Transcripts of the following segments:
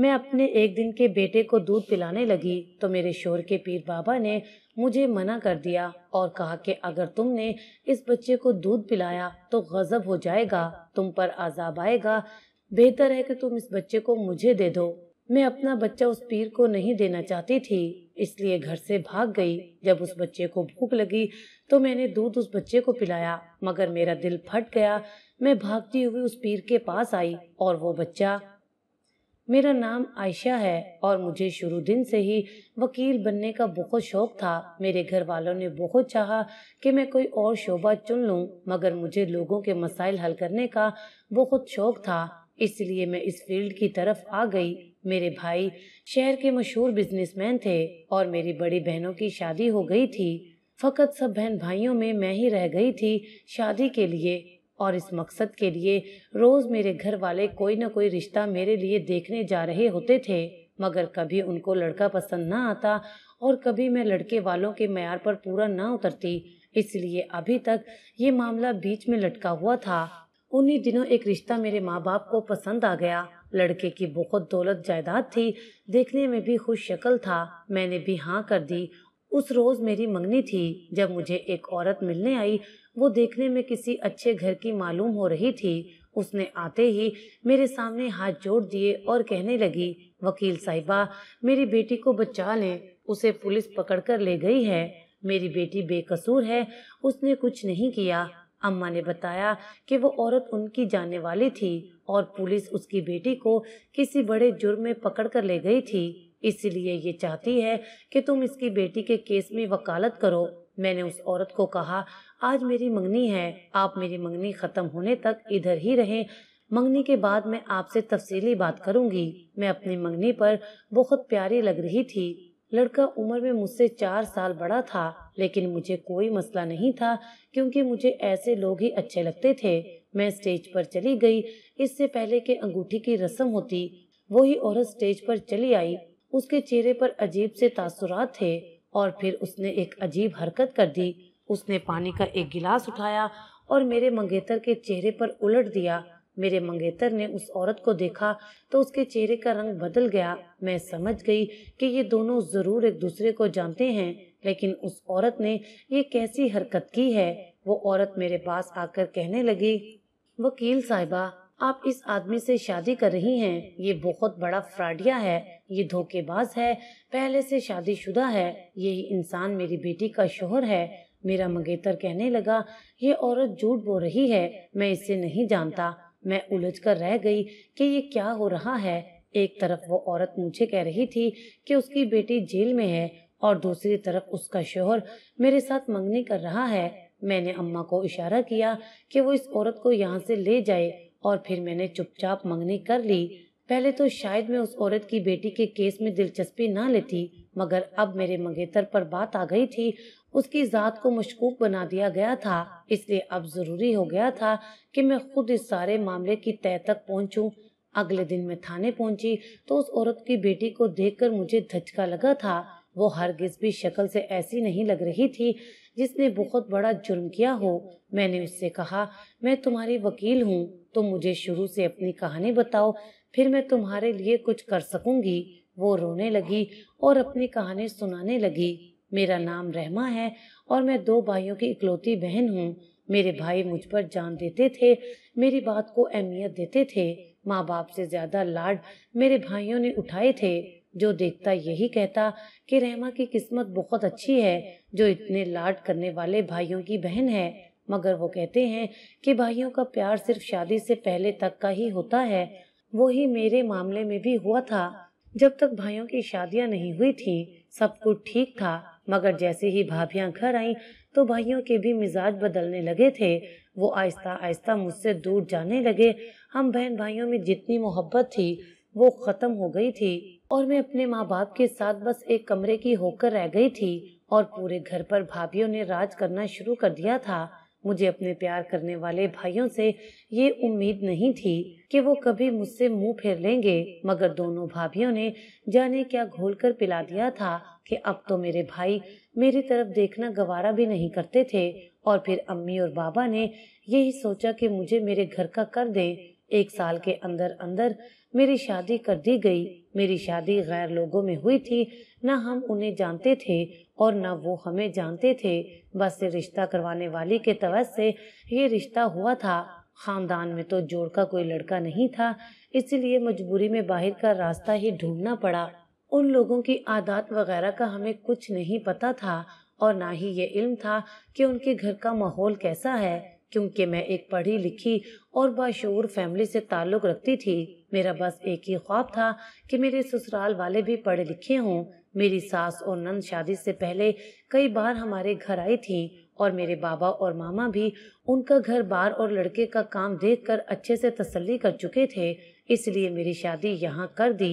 मैं अपने एक दिन के बेटे को दूध पिलाने लगी तो मेरे शोर के पीर बाबा ने मुझे मना कर दिया और कहा कि अगर तुमने इस बच्चे को दूध पिलाया तो गजब हो जाएगा तुम पर आजाब आएगा बेहतर है कि तुम इस बच्चे को मुझे दे दो मैं अपना बच्चा उस पीर को नहीं देना चाहती थी इसलिए घर से भाग गई जब उस बच्चे को भूख लगी तो मैंने दूध उस बच्चे को पिलाया मगर मेरा दिल फट गया मैं भागती हुई उस पीर के पास आई और वो बच्चा मेरा नाम आयशा है और मुझे शुरू दिन से ही वकील बनने का बहुत शौक था मेरे घर वालों ने बहुत चाहा कि मैं कोई और शोबा चुन लूं मगर मुझे लोगों के मसाइल हल करने का बहुत शौक था इसलिए मैं इस फील्ड की तरफ आ गई मेरे भाई शहर के मशहूर बिजनेसमैन थे और मेरी बड़ी बहनों की शादी हो गई थी फकत सब बहन भाइयों में मैं ही रह गई थी शादी के लिए और इस मकसद के लिए रोज़ मेरे घर वाले कोई न कोई रिश्ता मेरे लिए देखने जा रहे होते थे मगर कभी उनको लड़का पसंद ना आता और कभी मैं लड़के वालों के मैार पर पूरा ना उतरती इसलिए अभी तक ये मामला बीच में लटका हुआ था उन्हीं दिनों एक रिश्ता मेरे माँ बाप को पसंद आ गया लड़के की बहुत दौलत जायदाद थी देखने में भी खुश शक्ल था मैंने भी हाँ कर दी उस रोज मेरी मंगनी थी जब मुझे एक औरत मिलने आई वो देखने में किसी अच्छे घर की मालूम हो रही थी उसने आते ही मेरे सामने हाथ जोड़ दिए और कहने लगी वकील साहिबा मेरी बेटी को बचा लें उसे पुलिस पकड़कर ले गई है मेरी बेटी बेकसूर है उसने कुछ नहीं किया अम्मा ने बताया कि वो औरत उनकी जाने वाली थी और पुलिस उसकी बेटी को किसी बड़े जुर्म में पकड़ कर ले गई थी इसलिए ये चाहती है कि तुम इसकी बेटी के केस में वकालत करो मैंने उस औरत को कहा आज मेरी मंगनी है आप मेरी मंगनी ख़त्म होने तक इधर ही रहें मंगनी के बाद मैं आपसे तफसीली बात करूंगी मैं अपनी मंगनी पर बहुत प्यारी लग रही थी लड़का उम्र में मुझसे चार साल बड़ा था लेकिन मुझे कोई मसला नहीं था क्योंकि मुझे ऐसे लोग ही अच्छे लगते थे मैं स्टेज पर चली गई इससे पहले कि अंगूठी की रस्म होती वही औरत स्टेज पर चली आई उसके चेहरे पर अजीब से तासुरात थे और फिर उसने एक अजीब हरकत कर दी उसने पानी का एक गिलास उठाया और मेरे मंगेतर के चेहरे पर उलट दिया मेरे मंगेतर ने उस औरत को देखा तो उसके चेहरे का रंग बदल गया मैं समझ गई कि ये दोनों ज़रूर एक दूसरे को जानते हैं लेकिन उस औरत ने ये कैसी हरकत की है वो औरत मेरे पास आकर कहने लगी वकील साहिबा आप इस आदमी से शादी कर रही हैं ये बहुत बड़ा फ्राडिया है ये धोखेबाज है पहले से शादीशुदा है यही इंसान मेरी बेटी का शोहर है मेरा मंगेतर कहने लगा ये औरत झूठ बोल रही है मैं इसे नहीं जानता मैं उलझ कर रह गई कि ये क्या हो रहा है एक तरफ वो औरत मुझे कह रही थी कि उसकी बेटी जेल में है और दूसरी तरफ उसका शोहर मेरे साथ मंगनी कर रहा है मैंने अम्मा को इशारा किया कि वो इस औरत को यहाँ से ले जाए और फिर मैंने चुपचाप मंगनी कर ली पहले तो शायद मैं उस औरत की बेटी के केस में दिलचस्पी ना लेती मगर अब मेरे मंगेतर पर बात आ गई थी उसकी ज़ात को मशकूक बना दिया गया था इसलिए अब ज़रूरी हो गया था कि मैं खुद इस सारे मामले की तय तक पहुंचूं। अगले दिन मैं थाने पहुंची तो उस औरत की बेटी को देखकर मुझे धचका लगा था वो हरगिज भी शक्ल से ऐसी नहीं लग रही थी जिसने बहुत बड़ा जुर्म किया हो मैंने उससे कहा मैं तुम्हारी वकील हूँ तो मुझे शुरू से अपनी कहानी बताओ फिर मैं तुम्हारे लिए कुछ कर सकूंगी वो रोने लगी और अपनी कहानी सुनाने लगी मेरा नाम रहमा है और मैं दो भाइयों की इकलौती बहन हूँ मेरे भाई मुझ पर जान देते थे मेरी बात को अहमियत देते थे माँ बाप से ज्यादा लाड मेरे भाइयों ने उठाए थे जो देखता यही कहता कि रहमा की किस्मत बहुत अच्छी है जो इतने लाड करने वाले भाइयों की बहन है मगर वो कहते हैं कि भाइयों का प्यार सिर्फ शादी से पहले तक का ही होता है वो ही मेरे मामले में भी हुआ था जब तक भाइयों की शादियां नहीं हुई थी सब कुछ ठीक था मगर जैसे ही भाभियां घर आईं तो भाइयों के भी मिजाज बदलने लगे थे वो आहिस्ता आहिस्ता मुझसे दूर जाने लगे हम बहन भाइयों में जितनी मोहब्बत थी वो ख़त्म हो गई थी और मैं अपने माँ बाप के साथ बस एक कमरे की होकर रह गई थी और पूरे घर पर भाभियों ने राज करना शुरू कर दिया था मुझे अपने प्यार करने वाले भाइयों से ये उम्मीद नहीं थी कि वो कभी मुझसे मुंह फेर लेंगे मगर दोनों भाभियों ने जाने क्या घोल कर पिला दिया था कि अब तो मेरे भाई मेरी तरफ देखना गवारा भी नहीं करते थे और फिर अम्मी और बाबा ने यही सोचा कि मुझे मेरे घर का कर दे एक साल के अंदर अंदर मेरी शादी कर दी गई मेरी शादी गैर लोगों में हुई थी ना हम उन्हें जानते थे और न वो हमें जानते थे बस रिश्ता करवाने वाली के तवज से ये रिश्ता हुआ था खानदान में तो जोड़ का कोई लड़का नहीं था इसलिए मजबूरी में बाहर का रास्ता ही ढूंढना पड़ा उन लोगों की आदत वगैरह का हमें कुछ नहीं पता था और ना ही ये इल्म था कि उनके घर का माहौल कैसा है क्योंकि मैं एक पढ़ी लिखी और बाशूर फैमिली से ताल्लुक़ रखती थी मेरा बस एक ही ख्वाब था कि मेरे ससुराल वाले भी पढ़े लिखे हों मेरी सास और नंद शादी से पहले कई बार हमारे घर आई थी और मेरे बाबा और मामा भी उनका घर बार और लड़के का काम देखकर अच्छे से तसल्ली कर चुके थे इसलिए मेरी शादी यहाँ कर दी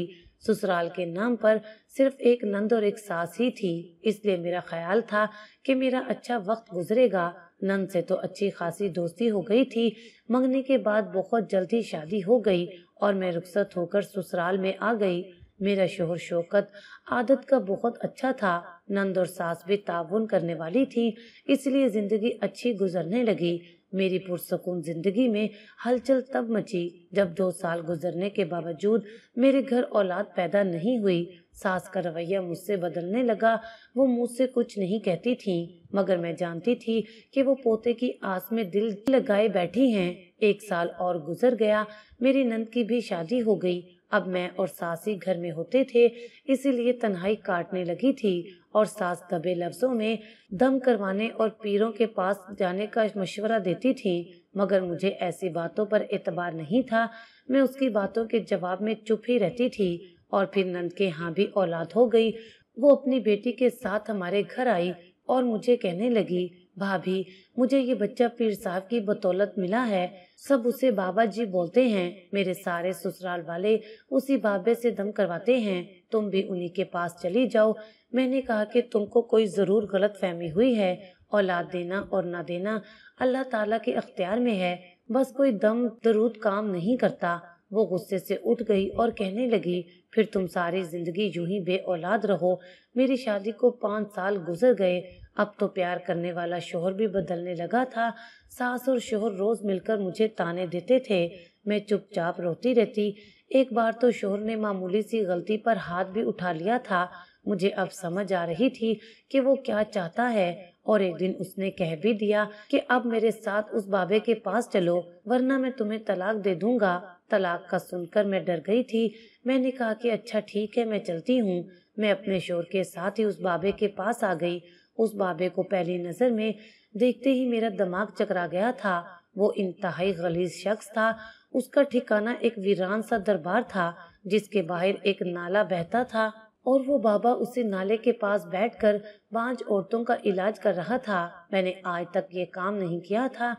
ससुराल के नाम पर सिर्फ एक नंद और एक सास ही थी इसलिए मेरा ख्याल था कि मेरा अच्छा वक्त गुजरेगा नंद से तो अच्छी खासी दोस्ती हो गई थी मंगने के बाद बहुत जल्दी शादी हो गई और मैं रुखसत होकर ससुराल में आ गई मेरा शोहर शौकत आदत का बहुत अच्छा था नंद और सास भी ताउन करने वाली थी इसलिए ज़िंदगी अच्छी गुजरने लगी मेरी पुरसकून ज़िंदगी में हलचल तब मची जब दो साल गुजरने के बावजूद मेरे घर औलाद पैदा नहीं हुई सास का रवैया मुझसे बदलने लगा वो मुझसे कुछ नहीं कहती थी मगर मैं जानती थी कि वो पोते की आस में दिल लगाए बैठी हैं एक साल और गुजर गया मेरी नंद की भी शादी हो गई अब मैं और सास ही घर में होते थे इसीलिए तन्हाई काटने लगी थी और सास दबे लफ्जों में दम करवाने और पीरों के पास जाने का मशवरा देती थी मगर मुझे ऐसी बातों पर एतबार नहीं था मैं उसकी बातों के जवाब में चुप ही रहती थी और फिर नंद के यहाँ भी औलाद हो गई वो अपनी बेटी के साथ हमारे घर आई और मुझे कहने लगी भाभी मुझे ये बच्चा पीर साहब की बदौलत मिला है सब उसे बाबा जी बोलते हैं मेरे सारे ससुराल वाले उसी बाबे से दम करवाते हैं तुम भी उन्हीं के पास चली जाओ मैंने कहा कि तुमको कोई ज़रूर गलत फहमी हुई है औलाद देना और ना देना अल्लाह ताला के अख्तियार में है बस कोई दम दरूद काम नहीं करता वो गुस्से से उठ गई और कहने लगी फिर तुम सारी ज़िंदगी यूं ही बे औलाद रहो मेरी शादी को पाँच साल गुजर गए अब तो प्यार करने वाला शोहर भी बदलने लगा था सास और शोहर रोज मिलकर मुझे ताने देते थे मैं चुपचाप रोती रहती एक बार तो शोहर ने मामूली सी गलती पर हाथ भी उठा लिया था मुझे अब समझ आ रही थी कि वो क्या चाहता है और एक दिन उसने कह भी दिया कि अब मेरे साथ उस बाबे के पास चलो वरना मैं तुम्हें तलाक दे दूंगा तलाक का सुनकर मैं डर गई थी मैंने कहा कि अच्छा ठीक है मैं चलती हूँ मैं अपने शोर के साथ ही उस बाबे के पास आ गई उस बाबे को पहली नज़र में देखते ही मेरा दिमाग चकरा गया था वो इंतहाई गलीज शख्स था उसका ठिकाना एक वीरान सा दरबार था जिसके बाहर एक नाला बहता था और वो बाबा उसी नाले के पास बैठकर पांच औरतों का इलाज कर रहा था मैंने आज तक ये काम नहीं किया था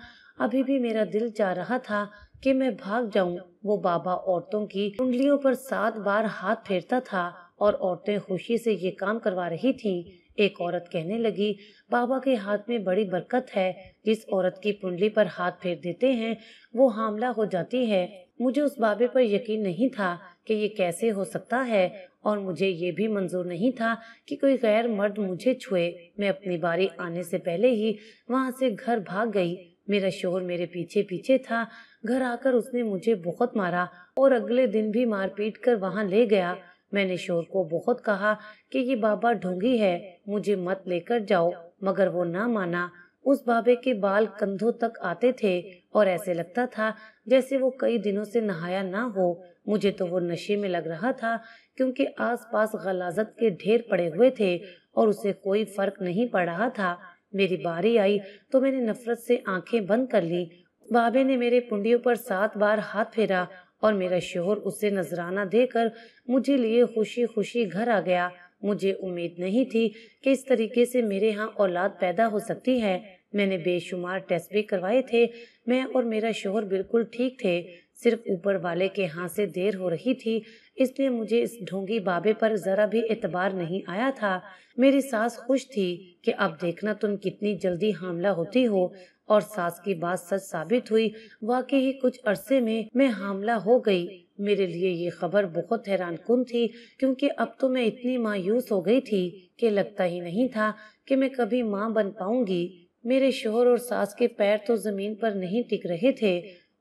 अभी भी मेरा दिल चाह रहा था कि मैं भाग जाऊं। वो बाबा औरतों की उंगलियों पर सात बार हाथ फेरता था और औरतें खुशी से ये काम करवा रही थीं। एक औरत कहने लगी बाबा के हाथ में बड़ी बरकत है जिस औरत की पुंडली पर हाथ फेर देते हैं वो हामला हो जाती है मुझे उस बाबे पर यकीन नहीं था कि ये कैसे हो सकता है और मुझे ये भी मंजूर नहीं था कि कोई गैर मर्द मुझे छुए मैं अपनी बारी आने से पहले ही वहाँ से घर भाग गई मेरा शोर मेरे पीछे पीछे था घर आकर उसने मुझे बहुत मारा और अगले दिन भी मारपीट कर वहाँ ले गया मैंने शोर को बहुत कहा कि ये बाबा ढोंगी है मुझे मत लेकर जाओ मगर वो ना माना उस बाबे के बाल कंधों तक आते थे और ऐसे लगता था जैसे वो कई दिनों से नहाया ना हो मुझे तो वो नशे में लग रहा था क्योंकि आसपास गलाजत के ढेर पड़े हुए थे और उसे कोई फर्क नहीं पड़ रहा था मेरी बारी आई तो मैंने नफरत से आंखें बंद कर ली बाबे ने मेरे पुंडियों पर सात बार हाथ फेरा और मेरा शोहर उसे नजराना देकर मुझे लिए खुशी खुशी घर आ गया मुझे उम्मीद नहीं थी कि इस तरीके से मेरे यहाँ औलाद पैदा हो सकती है मैंने बेशुमार टेस्ट भी करवाए थे मैं और मेरा शोहर बिल्कुल ठीक थे सिर्फ ऊपर वाले के हाथ से देर हो रही थी इसलिए मुझे इस ढोंगी बाबे पर ज़रा भी एतबार नहीं आया था मेरी सास खुश थी कि अब देखना तुम कितनी जल्दी हामला होती हो और सास की बात सच साबित हुई वाकई ही कुछ अरसे में मैं हमला हो गई मेरे लिए ये खबर बहुत हैरान कन थी क्योंकि अब तो मैं इतनी मायूस हो गई थी कि लगता ही नहीं था कि मैं कभी माँ बन पाऊंगी मेरे शोहर और सास के पैर तो जमीन पर नहीं टिक रहे थे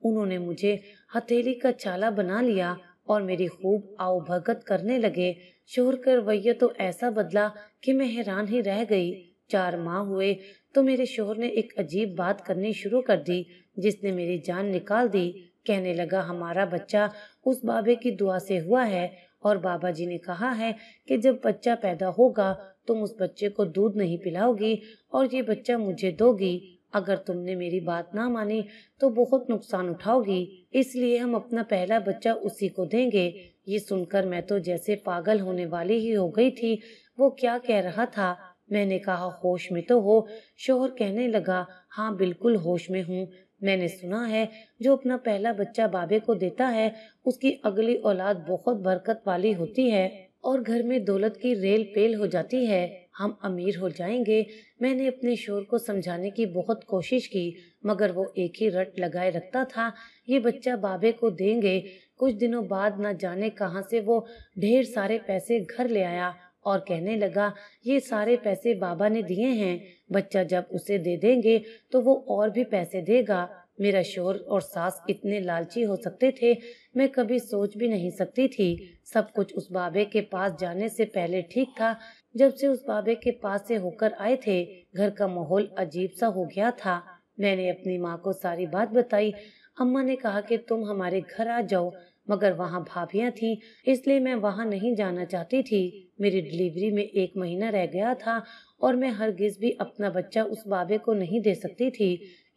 उन्होंने मुझे हथेली का चाला बना लिया और मेरी खूब आओ भगत करने लगे शोहर का रवैया तो ऐसा बदला कि मैं हैरान ही रह गई चार माह हुए तो मेरे शोहर ने एक अजीब बात करनी शुरू कर दी जिसने मेरी जान निकाल दी कहने लगा हमारा बच्चा उस बाबे की दुआ से हुआ है और बाबा जी ने कहा है कि जब बच्चा पैदा होगा तुम उस बच्चे को दूध नहीं पिलाओगी और ये बच्चा मुझे दोगी अगर तुमने मेरी बात ना मानी तो बहुत नुकसान उठाओगी इसलिए हम अपना पहला बच्चा उसी को देंगे ये सुनकर मैं तो जैसे पागल होने वाली ही हो गई थी वो क्या कह रहा था मैंने कहा होश में तो हो शोहर कहने लगा हाँ बिल्कुल होश में हूँ मैंने सुना है जो अपना पहला बच्चा बाबे को देता है उसकी अगली औलाद बहुत बरकत वाली होती है और घर में दौलत की रेल पेल हो जाती है हम अमीर हो जाएंगे मैंने अपने शोर को समझाने की बहुत कोशिश की मगर वो एक ही रट लगाए रखता था ये बच्चा बाबे को देंगे कुछ दिनों बाद न जाने कहाँ से वो ढेर सारे पैसे घर ले आया और कहने लगा ये सारे पैसे बाबा ने दिए हैं बच्चा जब उसे दे देंगे तो वो और भी पैसे देगा मेरा शोर और सास इतने लालची हो सकते थे मैं कभी सोच भी नहीं सकती थी सब कुछ उस बाबे के पास जाने से पहले ठीक था जब से उस बाबे के पास से होकर आए थे घर का माहौल अजीब सा हो गया था मैंने अपनी माँ को सारी बात बताई अम्मा ने कहा कि तुम हमारे घर आ जाओ मगर वहाँ भाभियाँ थी इसलिए मैं वहाँ नहीं जाना चाहती थी मेरी डिलीवरी में एक महीना रह गया था और मैं हर गिज भी अपना बच्चा उस बाबे को नहीं दे सकती थी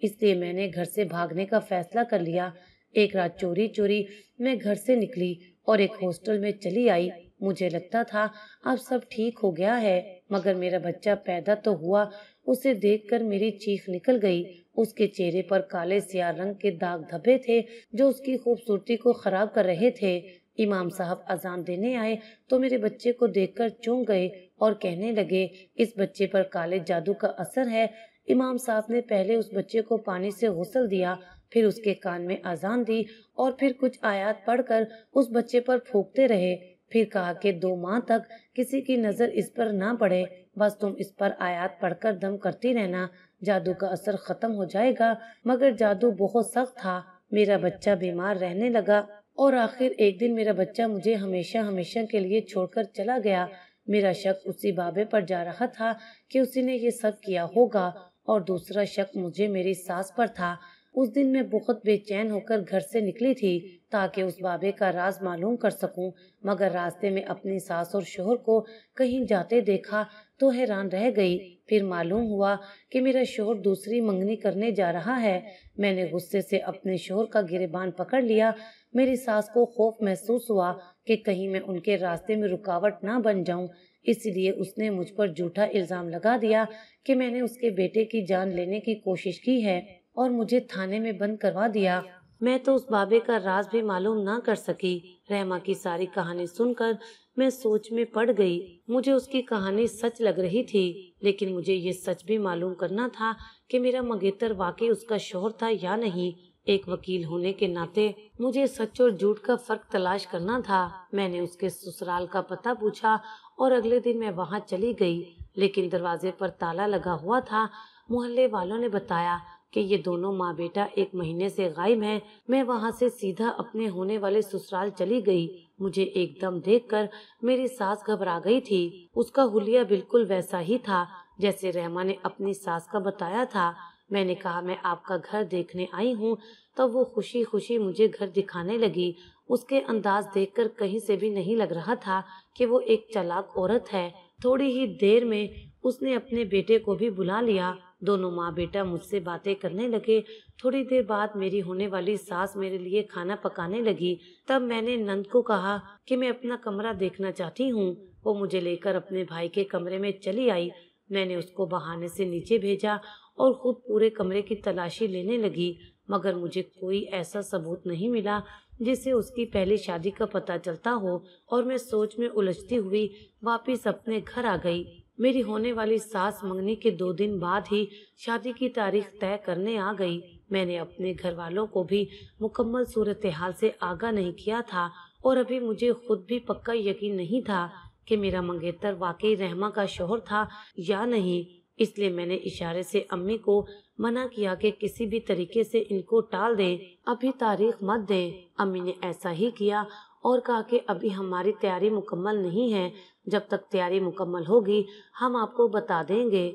इसलिए मैंने घर से भागने का फैसला कर लिया एक रात चोरी चोरी मैं घर से निकली और एक हॉस्टल में चली आई मुझे लगता था अब सब ठीक हो गया है मगर मेरा बच्चा पैदा तो हुआ उसे देखकर मेरी चीख निकल गई उसके चेहरे पर काले सिया रंग के दाग धब्बे थे जो उसकी खूबसूरती को खराब कर रहे थे इमाम साहब अजान देने आए तो मेरे बच्चे को देखकर चौंक गए और कहने लगे इस बच्चे पर काले जादू का असर है इमाम साहब ने पहले उस बच्चे को पानी से गसल दिया फिर उसके कान में अजान दी और फिर कुछ आयात पढ़कर उस बच्चे पर फूकते रहे फिर कहा कि दो माह तक किसी की नज़र इस पर ना पड़े बस तुम इस पर आयात पढ़कर दम करती रहना जादू का असर ख़त्म हो जाएगा मगर जादू बहुत सख्त था मेरा बच्चा बीमार रहने लगा और आखिर एक दिन मेरा बच्चा मुझे हमेशा हमेशा के लिए छोड़कर चला गया मेरा शक उसी बाबे पर जा रहा था कि उसी ने ये सब किया होगा और दूसरा शक मुझे मेरी सास पर था उस दिन मैं बहुत बेचैन होकर घर से निकली थी ताकि उस बाबे का राज मालूम कर सकूं, मगर रास्ते में अपनी सास और शोहर को कहीं जाते देखा तो हैरान रह गई फिर मालूम हुआ कि मेरा शोहर दूसरी मंगनी करने जा रहा है मैंने गुस्से से अपने शोहर का गिरेबान पकड़ लिया मेरी सास को खौफ महसूस हुआ कि कहीं मैं उनके रास्ते में रुकावट ना बन जाऊं इसलिए उसने मुझ पर झूठा इल्ज़ाम लगा दिया कि मैंने उसके बेटे की जान लेने की कोशिश की है और मुझे थाने में बंद करवा दिया मैं तो उस बाबे का राज भी मालूम ना कर सकी रहमा की सारी कहानी सुनकर मैं सोच में पड़ गई मुझे उसकी कहानी सच लग रही थी लेकिन मुझे ये सच भी मालूम करना था कि मेरा मगेतर वाकई उसका शोहर था या नहीं एक वकील होने के नाते मुझे सच और झूठ का फर्क तलाश करना था मैंने उसके ससुराल का पता पूछा और अगले दिन मैं वहाँ चली गई लेकिन दरवाजे पर ताला लगा हुआ था मोहल्ले वालों ने बताया कि ये दोनों माँ बेटा एक महीने से गायब हैं। मैं वहाँ से सीधा अपने होने वाले ससुराल चली गई मुझे एकदम देखकर मेरी सास घबरा गई थी उसका हुलिया बिल्कुल वैसा ही था जैसे रहमा ने अपनी सास का बताया था मैंने कहा मैं आपका घर देखने आई हूँ तब तो वो खुशी खुशी मुझे घर दिखाने लगी उसके अंदाज देखकर कहीं से भी नहीं लग रहा था कि वो एक चलाक औरत है थोड़ी ही देर में उसने अपने बेटे को भी बुला लिया दोनों माँ बेटा मुझसे बातें करने लगे थोड़ी देर बाद मेरी होने वाली सास मेरे लिए खाना पकाने लगी तब मैंने नंद को कहा कि मैं अपना कमरा देखना चाहती हूँ वो मुझे लेकर अपने भाई के कमरे में चली आई मैंने उसको बहाने से नीचे भेजा और खुद पूरे कमरे की तलाशी लेने लगी मगर मुझे कोई ऐसा सबूत नहीं मिला जिससे उसकी पहली शादी का पता चलता हो और मैं सोच में उलझती हुई वापस अपने घर आ गई मेरी होने वाली सास मंगनी के दो दिन बाद ही शादी की तारीख तय करने आ गई मैंने अपने घर वालों को भी मुकम्मल सूरत हाल से आगा नहीं किया था और अभी मुझे खुद भी पक्का यकीन नहीं था कि मेरा मंगेतर वाकई रहमा का शोहर था या नहीं इसलिए मैंने इशारे से अम्मी को मना किया कि किसी भी तरीके से इनको टाल दें अभी तारीख मत दें अम्मी ने ऐसा ही किया और कहा कि अभी हमारी तैयारी मुकम्मल नहीं है जब तक तैयारी मुकम्मल होगी हम आपको बता देंगे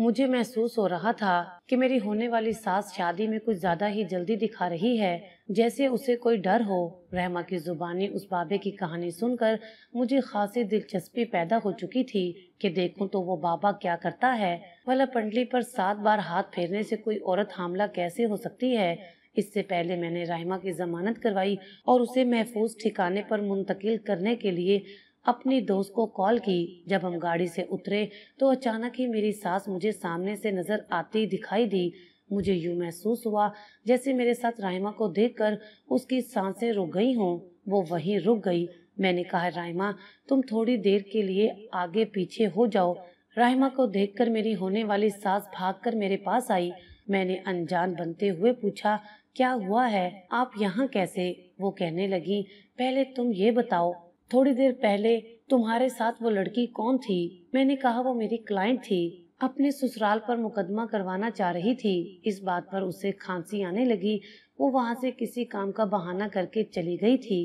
मुझे महसूस हो रहा था कि मेरी होने वाली सास शादी में कुछ ज्यादा ही जल्दी दिखा रही है जैसे उसे कोई डर हो रहमा की जुबानी उस बाबे की कहानी सुनकर मुझे खासी दिलचस्पी पैदा हो चुकी थी कि देखूं तो वो बाबा क्या करता है भला पंडली पर सात बार हाथ फेरने से कोई औरत हमला कैसे हो सकती है इससे पहले मैंने रहमा की जमानत करवाई और उसे महफूज ठिकाने पर मुंतकिल करने के लिए अपनी दोस्त को कॉल की जब हम गाड़ी से उतरे तो अचानक ही मेरी सास मुझे सामने से नज़र आती दिखाई दी मुझे यूं महसूस हुआ जैसे मेरे साथ राहिमा को देखकर उसकी सांसें रुक गई हों वो वहीं रुक गई मैंने कहा राहिमा तुम थोड़ी देर के लिए आगे पीछे हो जाओ राहिमा को देखकर मेरी होने वाली सास भागकर मेरे पास आई मैंने अनजान बनते हुए पूछा क्या हुआ है आप यहाँ कैसे वो कहने लगी पहले तुम ये बताओ थोड़ी देर पहले तुम्हारे साथ वो लड़की कौन थी मैंने कहा वो मेरी क्लाइंट थी अपने ससुराल पर मुकदमा करवाना चाह रही थी इस बात पर उसे खांसी आने लगी वो वहाँ से किसी काम का बहाना करके चली गई थी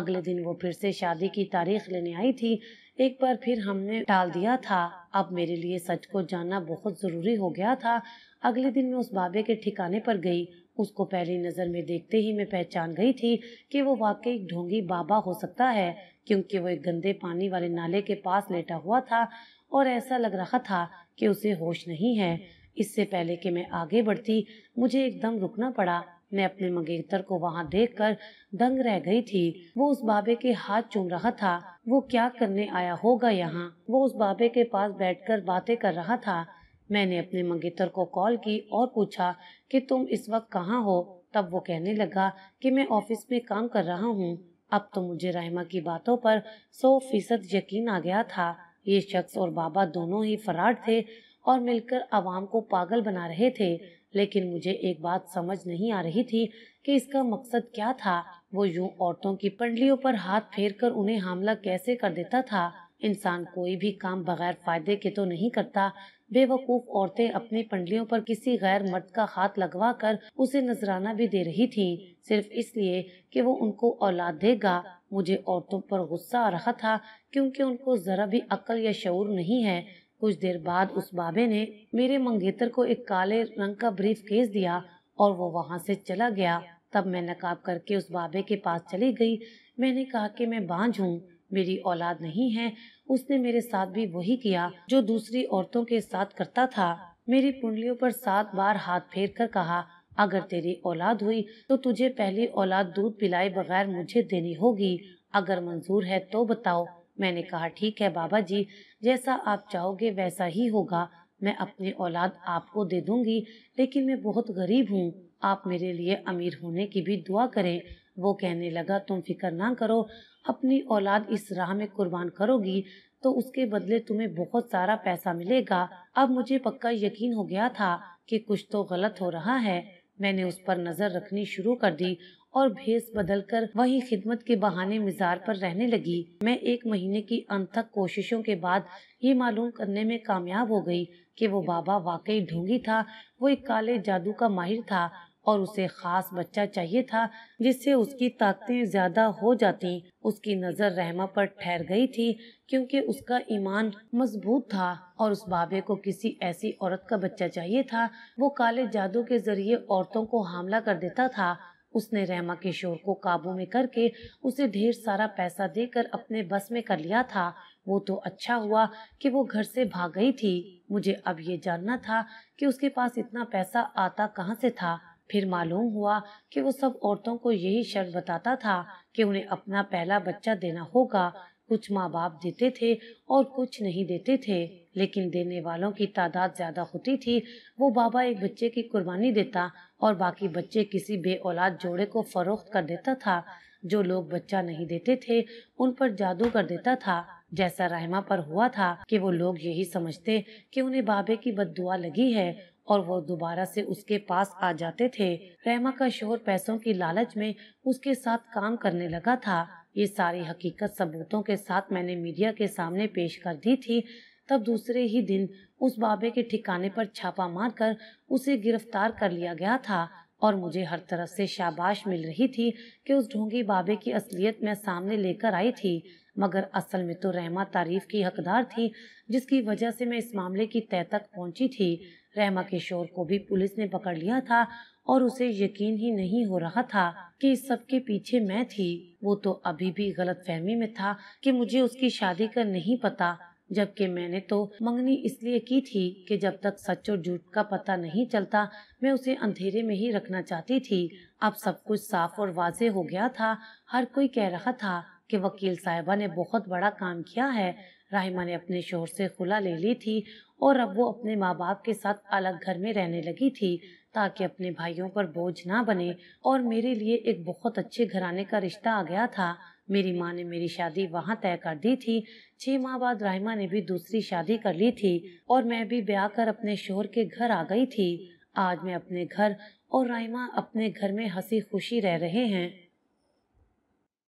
अगले दिन वो फिर से शादी की तारीख लेने आई थी एक बार फिर हमने टाल दिया था अब मेरे लिए सच को जानना बहुत ज़रूरी हो गया था अगले दिन मैं उस बाबे के ठिकाने पर गई उसको पहली नज़र में देखते ही मैं पहचान गई थी कि वो वाकई एक ढोंगी बाबा हो सकता है क्योंकि वो एक गंदे पानी वाले नाले के पास लेटा हुआ था और ऐसा लग रहा था कि उसे होश नहीं है इससे पहले कि मैं आगे बढ़ती मुझे एकदम रुकना पड़ा मैं अपने मंगेतर को वहाँ देख कर दंग रह गई थी वो उस बाबे के हाथ चूम रहा था वो क्या करने आया होगा यहाँ वो उस बाबे के पास बैठकर बातें कर रहा था मैंने अपने मंगेतर को कॉल की और पूछा कि तुम इस वक्त कहाँ हो तब वो कहने लगा कि मैं ऑफिस में काम कर रहा हूँ अब तो मुझे रहमा की बातों पर सौ फीसद यकीन आ गया था ये शख्स और बाबा दोनों ही फरार थे और मिलकर आवाम को पागल बना रहे थे लेकिन मुझे एक बात समझ नहीं आ रही थी कि इसका मकसद क्या था वो यूं औरतों की पंडलियों पर हाथ फेर कर उन्हें हमला कैसे कर देता था इंसान कोई भी काम बगैर फायदे के तो नहीं करता बेवकूफ औरतें अपनी पंडलियों पर किसी गैर मर्द का हाथ लगवा कर उसे नजराना भी दे रही थीं सिर्फ इसलिए कि वो उनको औलाद देगा मुझे औरतों पर गुस्सा आ रहा था क्योंकि उनको ज़रा भी अक्ल या शऊर नहीं है कुछ देर बाद उस बाबे ने मेरे मंगेतर को एक काले रंग का ब्रीफ केस दिया और वो वहाँ से चला गया तब मैं नकाब करके उस बाबे के पास चली गई मैंने कहा कि मैं बांझ हूँ मेरी औलाद नहीं है उसने मेरे साथ भी वही किया जो दूसरी औरतों के साथ करता था मेरी पुंडलियों पर सात बार हाथ फेर कर कहा अगर तेरी औलाद हुई तो तुझे पहली औलाद दूध पिलाए बगैर मुझे देनी होगी अगर मंजूर है तो बताओ मैंने कहा ठीक है बाबा जी जैसा आप चाहोगे वैसा ही होगा मैं अपनी औलाद आपको दे दूंगी लेकिन मैं बहुत गरीब हूँ आप मेरे लिए अमीर होने की भी दुआ करें वो कहने लगा तुम फिक्र ना करो अपनी औलाद इस राह में कुर्बान करोगी तो उसके बदले तुम्हें बहुत सारा पैसा मिलेगा अब मुझे पक्का यकीन हो गया था कि कुछ तो गलत हो रहा है मैंने उस पर नजर रखनी शुरू कर दी और भेस बदल कर वही खिदमत के बहाने मिजार पर रहने लगी मैं एक महीने की अनथक कोशिशों के बाद ये मालूम करने में कामयाब हो गई कि वो बाबा वाकई ढोंगी था वो एक काले जादू का माहिर था और उसे खास बच्चा चाहिए था जिससे उसकी ताकतें ज्यादा हो जाती उसकी नज़र रहमा पर ठहर गई थी क्योंकि उसका ईमान मजबूत था और उस बाबे को किसी ऐसी औरत का बच्चा चाहिए था वो काले जादू के जरिए औरतों को हमला कर देता था उसने रहमा के शोर को काबू में करके उसे ढेर सारा पैसा देकर अपने बस में कर लिया था वो तो अच्छा हुआ कि वो घर से भाग गई थी मुझे अब ये जानना था कि उसके पास इतना पैसा आता कहाँ से था फिर मालूम हुआ कि वो सब औरतों को यही शर्त बताता था कि उन्हें अपना पहला बच्चा देना होगा कुछ माँ बाप देते थे और कुछ नहीं देते थे लेकिन देने वालों की तादाद ज्यादा होती थी वो बाबा एक बच्चे की कुर्बानी देता और बाकी बच्चे किसी बे औलाद जोड़े को फरोख्त कर देता था जो लोग बच्चा नहीं देते थे उन पर जादू कर देता था जैसा रहमा पर हुआ था कि वो लोग यही समझते कि उन्हें बाबे की बद लगी है और वो दोबारा से उसके पास आ जाते थे रहमा का शोर पैसों की लालच में उसके साथ काम करने लगा था ये सारी हकीकत सबूतों के साथ मैंने मीडिया के सामने पेश कर दी थी तब दूसरे ही दिन उस बाबे के ठिकाने पर छापा मारकर उसे गिरफ्तार कर लिया गया था और मुझे हर तरफ से शाबाश मिल रही थी कि उस ढोंगी बाबे की असलियत मैं सामने लेकर आई थी मगर असल में तो रहमा तारीफ की हकदार थी जिसकी वजह से मैं इस मामले की तय तक पहुंची थी रहमा के शोर को भी पुलिस ने पकड़ लिया था और उसे यकीन ही नहीं हो रहा था कि इस सब के पीछे मैं थी वो तो अभी भी गलत फहमी में था कि मुझे उसकी शादी का नहीं पता जबकि मैंने तो मंगनी इसलिए की थी कि जब तक सच और झूठ का पता नहीं चलता मैं उसे अंधेरे में ही रखना चाहती थी अब सब कुछ साफ और वाजे हो गया था हर कोई कह रहा था कि वकील साहिबा ने बहुत बड़ा काम किया है राहिमा ने अपने शोर से खुला ले ली थी और अब वो अपने माँ बाप के साथ अलग घर में रहने लगी थी ताकि अपने भाइयों पर बोझ ना बने और मेरे लिए एक बहुत अच्छे घराने का रिश्ता आ गया था मेरी माँ ने मेरी शादी वहाँ तय कर दी थी छह माह बाद राहिमा ने भी दूसरी शादी कर ली थी और मैं भी ब्याह कर अपने शोहर के घर आ गई थी आज मैं अपने घर और राहिमा अपने घर में हंसी खुशी रह रहे हैं